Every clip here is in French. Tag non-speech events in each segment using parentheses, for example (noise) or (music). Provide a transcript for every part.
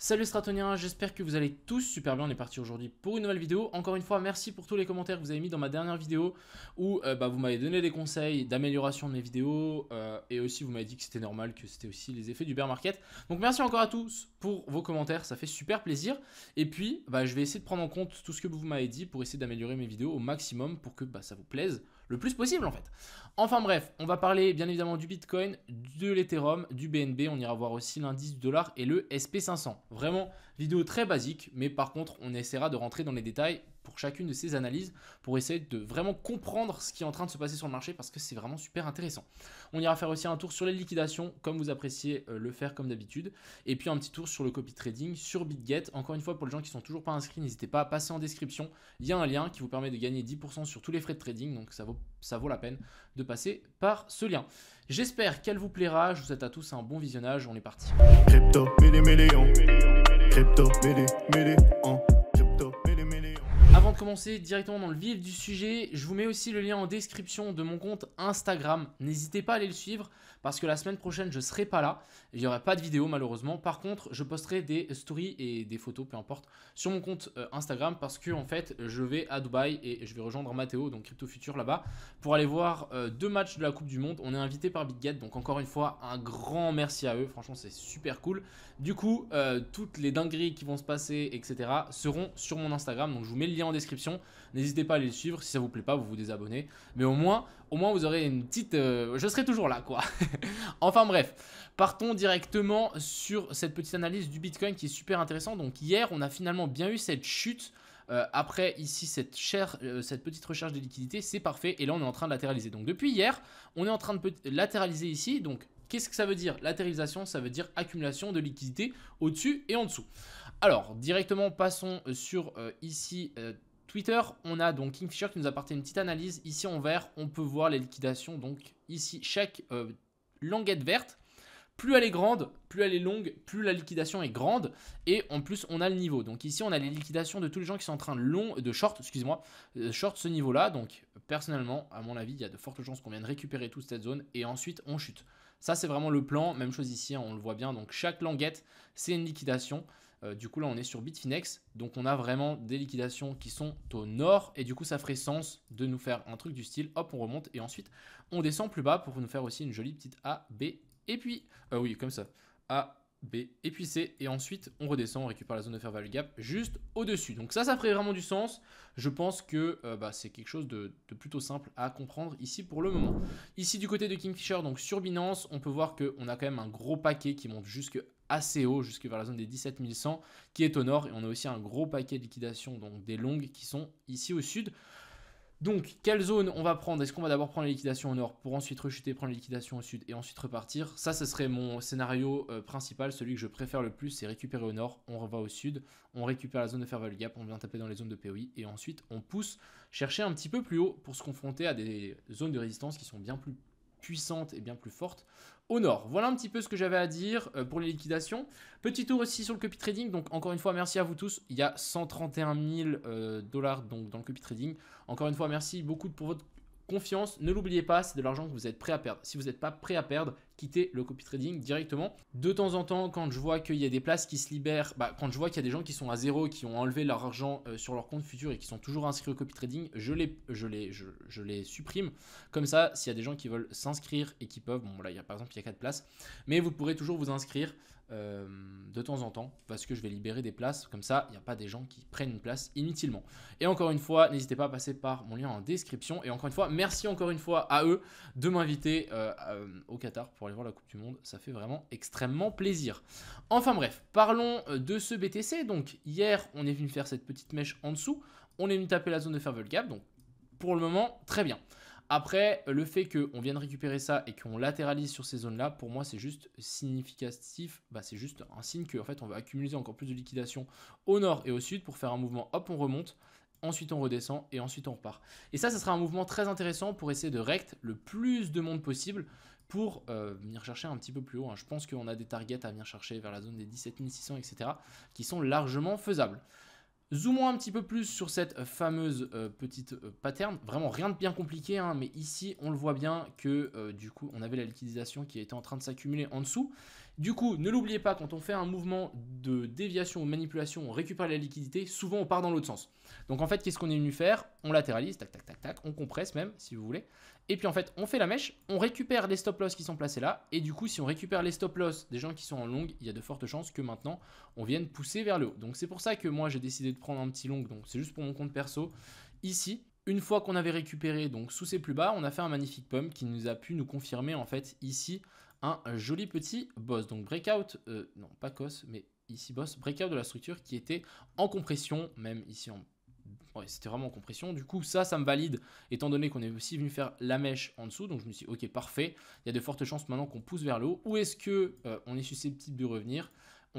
Salut Stratonien, j'espère que vous allez tous super bien, on est parti aujourd'hui pour une nouvelle vidéo. Encore une fois, merci pour tous les commentaires que vous avez mis dans ma dernière vidéo où euh, bah, vous m'avez donné des conseils d'amélioration de mes vidéos euh, et aussi vous m'avez dit que c'était normal, que c'était aussi les effets du bear market. Donc merci encore à tous pour vos commentaires, ça fait super plaisir. Et puis, bah, je vais essayer de prendre en compte tout ce que vous m'avez dit pour essayer d'améliorer mes vidéos au maximum pour que bah, ça vous plaise le plus possible en fait. Enfin bref, on va parler bien évidemment du Bitcoin, de l'Ethereum, du BNB, on ira voir aussi l'indice du dollar et le SP500. Vraiment, vidéo très basique, mais par contre on essaiera de rentrer dans les détails chacune de ces analyses pour essayer de vraiment comprendre ce qui est en train de se passer sur le marché parce que c'est vraiment super intéressant. On ira faire aussi un tour sur les liquidations comme vous appréciez euh, le faire comme d'habitude et puis un petit tour sur le copy trading sur BitGet. Encore une fois pour les gens qui sont toujours pas inscrits, n'hésitez pas à passer en description, il y a un lien qui vous permet de gagner 10% sur tous les frais de trading donc ça vaut, ça vaut la peine de passer par ce lien. J'espère qu'elle vous plaira, je vous souhaite à tous un bon visionnage, on est parti. Crypto, crypto, avant de commencer directement dans le vif du sujet, je vous mets aussi le lien en description de mon compte Instagram. N'hésitez pas à aller le suivre parce que la semaine prochaine je ne serai pas là. Il n'y aura pas de vidéo malheureusement. Par contre, je posterai des stories et des photos, peu importe, sur mon compte euh, Instagram parce que en fait je vais à Dubaï et je vais rejoindre Matteo, donc Crypto Future là-bas, pour aller voir euh, deux matchs de la Coupe du Monde. On est invité par Big BitGet, donc encore une fois un grand merci à eux. Franchement, c'est super cool. Du coup, euh, toutes les dingueries qui vont se passer, etc., seront sur mon Instagram. Donc je vous mets le lien en description. N'hésitez pas à les suivre. Si ça vous plaît pas, vous vous désabonnez. Mais au moins, au moins vous aurez une petite. Euh, je serai toujours là, quoi. (laughs) enfin bref, partons directement sur cette petite analyse du Bitcoin qui est super intéressant. Donc hier, on a finalement bien eu cette chute. Euh, après, ici, cette, chère, euh, cette, petite recherche de liquidités, c'est parfait. Et là, on est en train de latéraliser. Donc, depuis hier, on est en train de latéraliser ici. Donc, qu'est-ce que ça veut dire Latéralisation, ça veut dire accumulation de liquidités au-dessus et en dessous. Alors, directement, passons euh, sur euh, ici. Euh, Twitter, on a donc Kingfisher qui nous a apporté une petite analyse. Ici en vert, on peut voir les liquidations. Donc ici, chaque languette verte, plus elle est grande, plus elle est longue, plus la liquidation est grande. Et en plus, on a le niveau. Donc ici, on a les liquidations de tous les gens qui sont en train de long, de short, excusez-moi, short ce niveau-là. Donc personnellement, à mon avis, il y a de fortes chances qu'on vienne récupérer toute cette zone et ensuite on chute. Ça, c'est vraiment le plan. Même chose ici, hein, on le voit bien. Donc chaque languette, c'est une liquidation. Euh, du coup, là, on est sur Bitfinex. Donc, on a vraiment des liquidations qui sont au nord. Et du coup, ça ferait sens de nous faire un truc du style hop, on remonte et ensuite on descend plus bas pour nous faire aussi une jolie petite A, B et puis. Euh, oui, comme ça. A, B et puis C et ensuite on redescend, on récupère la zone de fair value gap juste au-dessus. Donc ça, ça ferait vraiment du sens. Je pense que euh, bah, c'est quelque chose de, plutôt simple à comprendre ici pour le moment. Ici du côté de Kingfisher, donc sur Binance, on peut voir qu'on a quand même un gros paquet qui monte jusque assez haut jusque vers la zone des 17100 qui est au nord et on a aussi un gros paquet de liquidations donc des longues qui sont ici au sud. Donc, quelle zone on va prendre Est-ce qu'on va d'abord prendre les liquidations au nord pour ensuite rechuter, prendre les liquidations au sud et ensuite repartir Ça, ce serait mon scénario euh, principal, celui que je préfère le plus, c'est récupérer au nord, on revoit au sud, on récupère la zone de fair gap, on vient taper dans les zones de POI et ensuite on pousse chercher un petit peu plus haut pour se confronter à des zones de résistance qui sont bien plus puissante et bien plus forte au nord. Voilà un petit peu ce que j'avais à dire euh, pour les liquidations. Petit tour aussi sur le copy trading. Donc encore une fois, merci à vous tous. Il y a 131 000 euh, dollars donc, dans le copy trading. Encore une fois, merci beaucoup pour votre confiance. Ne l'oubliez pas, c'est de l'argent que vous êtes prêt à perdre. Si vous n'êtes pas prêt à perdre, quitter le copy trading directement. De temps en temps, quand je vois qu'il y a des places qui se libèrent, bah, quand je vois qu'il y a des gens qui sont à zéro, qui ont enlevé leur argent euh, sur leur compte futur et qui sont toujours inscrits au copy trading, je les, je les, je, les supprime. Comme ça, s'il y a des gens qui veulent s'inscrire et qui peuvent, bon là, il y a, par exemple, il y a 4 places, mais vous pourrez toujours vous inscrire euh, de temps en temps parce que je vais libérer des places. Comme ça, il n'y a pas des gens qui prennent une place inutilement. Et encore une fois, n'hésitez pas à passer par mon lien en description. Et encore une fois, merci encore une fois à eux de m'inviter euh, euh, au Qatar pour aller voir la Coupe du Monde. Ça fait vraiment extrêmement plaisir. Enfin bref, parlons de ce BTC. Donc hier, on est venu faire cette petite mèche en dessous. On est venu taper la zone de Fairville Gap. Donc pour le moment, très bien. Après, le fait qu'on vienne récupérer ça et qu'on latéralise sur ces zones-là, pour moi, c'est juste significatif. Bah, c'est juste un signe qu'en fait, on va accumuler encore plus de liquidation au nord et au sud pour faire un mouvement. Hop, on remonte. Ensuite, on redescend et ensuite, on repart. Et ça, ce sera un mouvement très intéressant pour essayer de rect le plus de monde possible pour euh, venir chercher un petit peu plus haut. Hein. Je pense qu'on a des targets à venir chercher vers la zone des 600 etc., qui sont largement faisables. Zoomons un petit peu plus sur cette fameuse euh, petite euh, pattern. Vraiment rien de bien compliqué, hein, mais ici on le voit bien que euh, du coup on avait la liquidisation qui était en train de s'accumuler en dessous. Du coup, ne l'oubliez pas, quand on fait un mouvement de déviation ou manipulation, on récupère la liquidité, souvent on part dans l'autre sens. Donc en fait, qu'est-ce qu'on est venu faire On latéralise, tac, tac, tac, tac, on compresse même, si vous voulez. Et puis en fait, on fait la mèche, on récupère les stop loss qui sont placés là, et du coup, si on récupère les stop loss des gens qui sont en longue, il y a de fortes chances que maintenant, on vienne pousser vers le haut. Donc c'est pour ça que moi, j'ai décidé de prendre un petit long, donc c'est juste pour mon compte perso, ici. Une fois qu'on avait récupéré donc sous ces plus bas, on a fait un magnifique pump qui nous a pu nous confirmer en fait ici un joli petit boss. Donc breakout, euh, non pas cos, mais ici boss, breakout de la structure qui était en compression, même ici en... c'était vraiment en compression. Du coup, ça, ça me valide, étant donné qu'on est aussi venu faire la mèche en dessous. Donc je me suis dit, ok, parfait, il y a de fortes chances maintenant qu'on pousse vers le haut. Où est-ce que euh, on est susceptible de revenir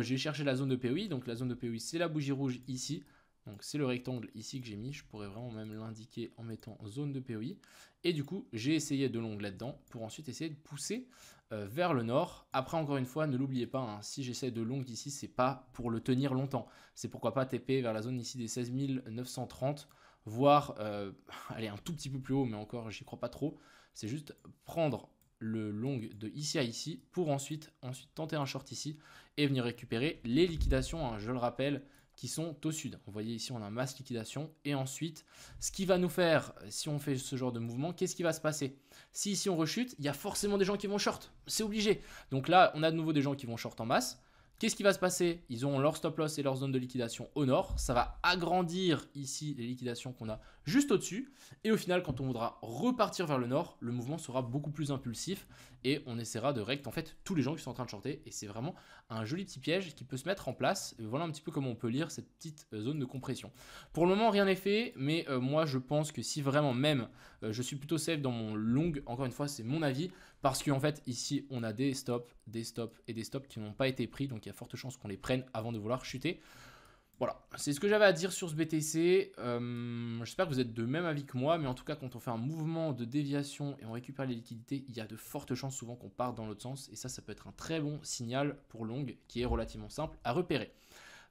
J'ai cherché la zone de POI, donc la zone de POI, c'est la bougie rouge ici. Donc c'est le rectangle ici que j'ai mis, je pourrais vraiment même l'indiquer en mettant zone de POI. Et du coup, j'ai essayé de l'onglet là-dedans pour ensuite essayer de pousser euh, vers le nord. Après, encore une fois, ne l'oubliez pas, hein. si j'essaie de longue d'ici, c'est pas pour le tenir longtemps. C'est pourquoi pas TP vers la zone ici des 16 930, voire euh, (laughs) aller un tout petit peu plus haut, mais encore, j'y crois pas trop. C'est juste prendre le long de ici à ici pour ensuite, ensuite tenter un short ici et venir récupérer les liquidations. Hein. je le rappelle, qui sont au sud. Vous voyez ici, on a masse liquidation. Et ensuite, ce qui va nous faire, si on fait ce genre de mouvement, qu'est-ce qui va se passer Si ici on rechute, il y a forcément des gens qui vont short. C'est obligé. Donc là, on a de nouveau des gens qui vont short en masse. Qu'est-ce qui va se passer Ils ont leur stop loss et leur zone de liquidation au nord. Ça va agrandir ici les liquidations qu'on a juste au-dessus. Et au final, quand on voudra repartir vers le nord, le mouvement sera beaucoup plus impulsif et on essaiera de rect en fait tous les gens qui sont en train de chanter. Et c'est vraiment un joli petit piège qui peut se mettre en place. voilà un petit peu comment on peut lire cette petite euh, zone de compression. Pour le moment, rien n'est fait, mais euh, moi je pense que si vraiment même euh, je suis plutôt safe dans mon long, encore une fois, c'est mon avis, parce qu'en en fait ici on a des stops, des stops et des stops qui n'ont pas été pris, donc il y a forte chance qu'on les prenne avant de vouloir chuter. Voilà, c'est ce que j'avais à dire sur ce BTC. Euh, j'espère que vous êtes de même avis que moi, mais en tout cas, quand on fait un mouvement de déviation et on récupère les liquidités, il y a de fortes chances souvent qu'on parte dans l'autre sens. Et ça, ça peut être un très bon signal pour long qui est relativement simple à repérer.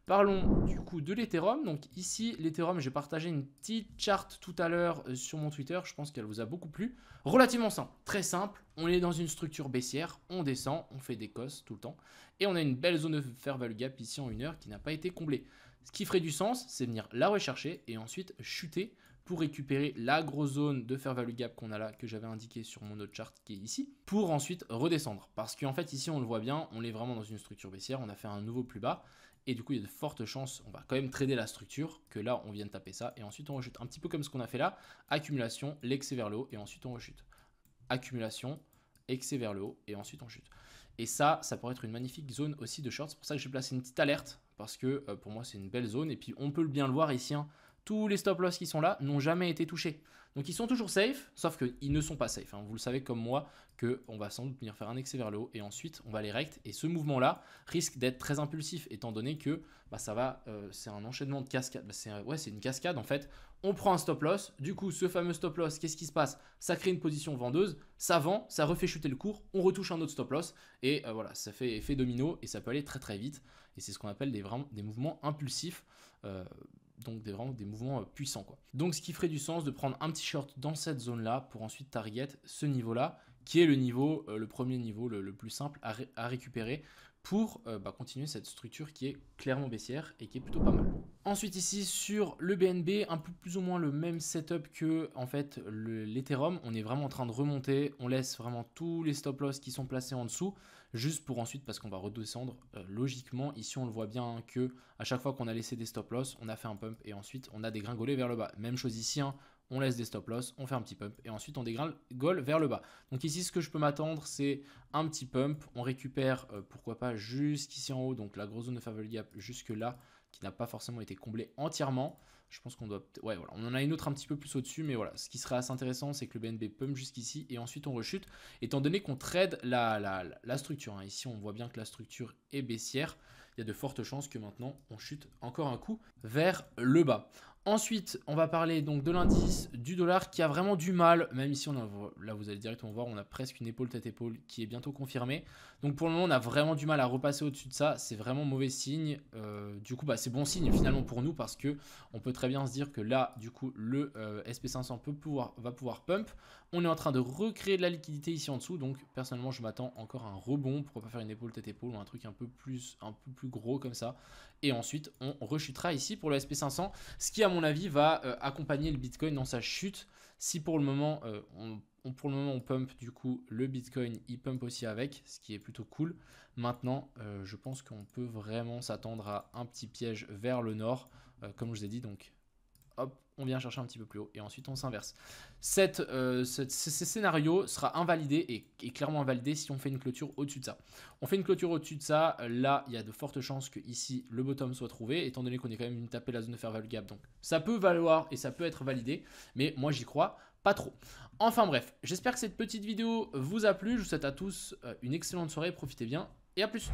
Parlons du coup de l'Ethereum. Donc ici, l'Ethereum, j'ai partagé une petite charte tout à l'heure euh, sur mon Twitter. Je pense qu'elle vous a beaucoup plu. Relativement simple, très simple. On est dans une structure baissière, on descend, on fait des cosses tout le temps. Et on a une belle zone de fair value gap ici en une heure qui n'a pas été comblée. Ce qui ferait du sens, c'est venir la rechercher et ensuite chuter pour récupérer la grosse zone de fair value gap qu'on a là, que j'avais indiqué sur mon autre chart qui est ici, pour ensuite redescendre. Parce qu'en fait, ici, on le voit bien, on est vraiment dans une structure baissière, on a fait un nouveau plus bas. Et du coup, il y a de fortes chances, on va quand même trader la structure, que là, on vient de taper ça, et ensuite on rechute. Un petit peu comme ce qu'on a fait là, accumulation, l'excès vers le haut, et ensuite on rechute. Accumulation, excès vers le haut, et ensuite on chute. Et ça, ça pourrait être une magnifique zone aussi de short. C'est pour ça que j'ai placé une petite alerte parce que euh, pour moi c'est une belle zone et puis on peut bien le voir ici, hein tous les stop loss qui sont là n'ont jamais été touchés. Donc ils sont toujours safe, sauf qu'ils ne sont pas safe. Hein. Vous le savez comme moi que on va sans doute venir faire un excès vers le haut et ensuite on va les rect. Et ce mouvement-là risque d'être très impulsif étant donné que bah, ça va, euh, c'est un enchaînement de cascade. Bah, c'est ouais, c'est une cascade en fait. On prend un stop loss. Du coup, ce fameux stop loss, qu'est-ce qui se passe Ça crée une position vendeuse, ça vend, ça refait chuter le cours, on retouche un autre stop loss et euh, voilà, ça fait effet domino et ça peut aller très très vite. Et c'est ce qu'on appelle des, vraiment, des mouvements impulsifs. Euh, donc des, vraiment des mouvements euh, puissants. Quoi. Donc ce qui ferait du sens de prendre un petit short dans cette zone-là pour ensuite target ce niveau-là, qui est le niveau, euh, le premier niveau le, plus simple à, récupérer pour euh, bah, continuer cette structure qui est clairement baissière et qui est plutôt pas mal. Ensuite ici sur le BNB, un peu plus ou moins le même setup que en fait l'Ethereum. On est vraiment en train de remonter. On laisse vraiment tous les stop loss qui sont placés en dessous, juste pour ensuite parce qu'on va redescendre euh, logiquement. Ici on le voit bien qu'à que à chaque fois qu'on a laissé des stop loss, on a fait un pump et ensuite on a dégringolé vers le bas. Même chose ici, hein. on laisse des stop loss, on fait un petit pump et ensuite on dégringole vers le bas. Donc ici ce que je peux m'attendre c'est un petit pump, on récupère euh, pourquoi pas jusqu'ici en haut, donc la grosse zone de Favel Gap jusque là qui n'a pas forcément été comblé entièrement. Je pense qu'on doit. Ouais, voilà. On en a une autre un petit peu plus au-dessus, mais voilà. Ce qui serait assez intéressant, c'est que le BNB pump jusqu'ici et ensuite on rechute. Étant donné qu'on trade la, la, la structure, hein. ici on voit bien que la structure est baissière, il y a de fortes chances que maintenant on chute encore un coup vers le bas. Ensuite, on va parler donc de l'indice du dollar qui a vraiment du mal, même ici, on a, là vous allez directement voir, on a presque une épaule tête épaule qui est bientôt confirmée. Donc pour le moment, on a vraiment du mal à repasser au-dessus de ça, c'est vraiment mauvais signe. Euh, du coup, bah, c'est bon signe finalement pour nous parce que on peut très bien se dire que là, du coup, le euh, SP500 peut pouvoir, va pouvoir pump. On est en train de recréer de la liquidité ici en dessous, donc personnellement, je m'attends encore un rebond. Pourquoi pas faire une épaule tête épaule ou un truc un peu plus, un peu plus gros comme ça. Et ensuite, on rechutera ici pour le SP500, ce qui à mon mon avis, va euh, accompagner le Bitcoin dans sa chute. Si pour le moment, euh, on, pour le moment, on pump du coup le Bitcoin, il pump aussi avec, ce qui est plutôt cool. Maintenant, euh, je pense qu'on peut vraiment s'attendre à un petit piège vers le nord, comme je vous ai dit. Donc, hop, on vient chercher un petit peu plus haut et ensuite on s'inverse. Euh, ce, scénario sera invalidé et, clairement invalidé si on fait une clôture au-dessus de ça. On fait une clôture au-dessus de ça, là il y a de fortes chances que ici le bottom soit trouvé, étant donné qu'on est quand même une tapée la zone de fair value gap. Donc ça peut valoir et ça peut être validé, mais moi j'y crois pas trop. Enfin bref, j'espère que cette petite vidéo vous a plu. Je vous souhaite à tous euh, une excellente soirée, profitez bien et à plus.